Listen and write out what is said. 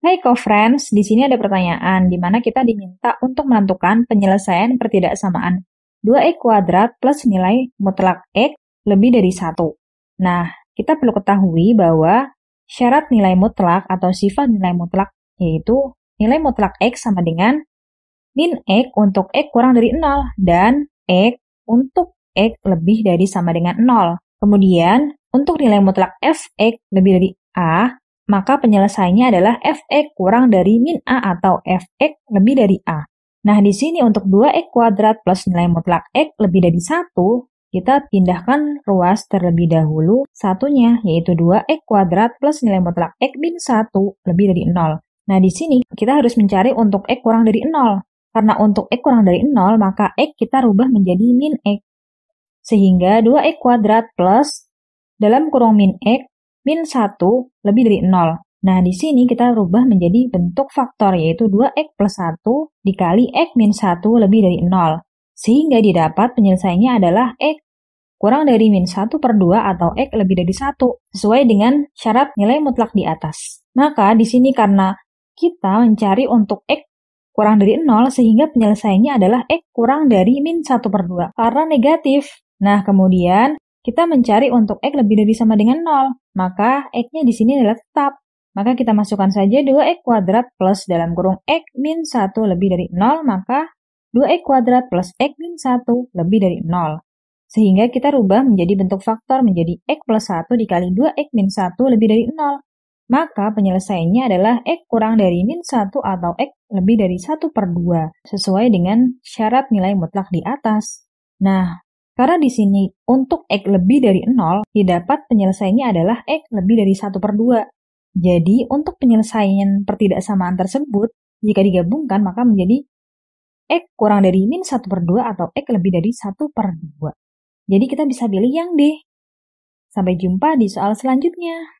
Hai hey, co-friends, di sini ada pertanyaan di mana kita diminta untuk menentukan penyelesaian pertidaksamaan 2x kuadrat plus nilai mutlak x lebih dari 1. Nah, kita perlu ketahui bahwa syarat nilai mutlak atau sifat nilai mutlak yaitu nilai mutlak x sama dengan min x untuk x kurang dari 0 dan x untuk x lebih dari sama dengan 0. Kemudian, untuk nilai mutlak fx lebih dari a, maka penyelesaiannya adalah fx kurang dari min a atau fx lebih dari a. Nah, di sini untuk 2x kuadrat plus nilai mutlak x lebih dari 1, kita pindahkan ruas terlebih dahulu satunya, yaitu 2x kuadrat plus nilai mutlak x bin 1 lebih dari 0. Nah, di sini kita harus mencari untuk x kurang dari 0. Karena untuk x kurang dari 0, maka x kita rubah menjadi min x. Sehingga 2x kuadrat plus dalam kurung min x min 1 lebih dari 0. Nah, di sini kita rubah menjadi bentuk faktor yaitu 2x plus 1 dikali x min 1 lebih dari 0. Sehingga didapat penyelesaiannya adalah x kurang dari min 1 per 2 atau x lebih dari 1 sesuai dengan syarat nilai mutlak di atas. Maka di sini karena kita mencari untuk x kurang dari 0 sehingga penyelesaiannya adalah x kurang dari min 1 per 2 karena negatif. Nah kemudian kita mencari untuk X lebih dari sama dengan 0, maka X-nya di sini adalah tetap. Maka kita masukkan saja 2X kuadrat plus dalam kurung X min 1 lebih dari 0, maka 2X kuadrat plus X min 1 lebih dari 0. Sehingga kita rubah menjadi bentuk faktor menjadi X plus 1 dikali 2X min 1 lebih dari 0. Maka penyelesaiannya adalah X kurang dari min 1 atau X lebih dari 1 per 2, sesuai dengan syarat nilai mutlak di atas. Nah, karena di sini untuk X lebih dari 0 didapat penyelesaiannya adalah X lebih dari 1 per 2. Jadi untuk penyelesaian pertidaksamaan tersebut, jika digabungkan maka menjadi X kurang dari min 1 per 2 atau X lebih dari 1 per 2. Jadi kita bisa pilih yang D. Sampai jumpa di soal selanjutnya.